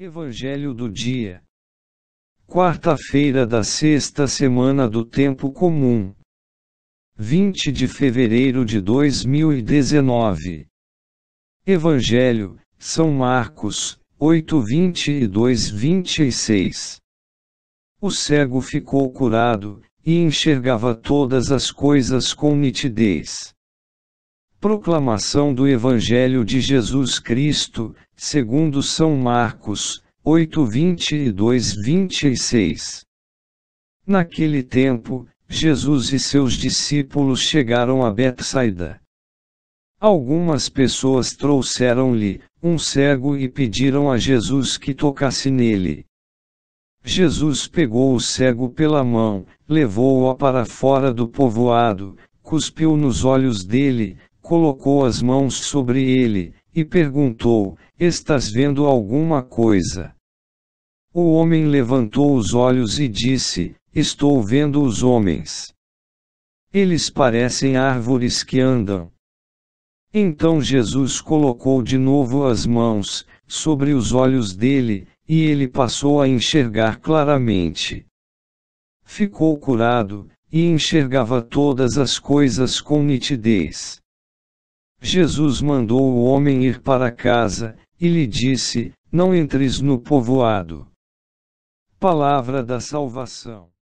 Evangelho do dia. Quarta-feira da sexta semana do tempo comum. 20 de fevereiro de 2019. Evangelho, São Marcos, 8, 22, 26. O cego ficou curado, e enxergava todas as coisas com nitidez. Proclamação do Evangelho de Jesus Cristo, segundo São Marcos, 8, 22, 26. Naquele tempo, Jesus e seus discípulos chegaram a Betsaida. Algumas pessoas trouxeram-lhe um cego e pediram a Jesus que tocasse nele. Jesus pegou o cego pela mão, levou-o para fora do povoado, cuspiu nos olhos dele, colocou as mãos sobre ele, e perguntou: Estás vendo alguma coisa? O homem levantou os olhos e disse: Estou vendo os homens. Eles parecem árvores que andam. Então Jesus colocou de novo as mãos sobre os olhos dele, e ele passou a enxergar claramente. Ficou curado, e enxergava todas as coisas com nitidez. Jesus mandou o homem ir para casa, e lhe disse: Não entres no povoado. Palavra da Salvação.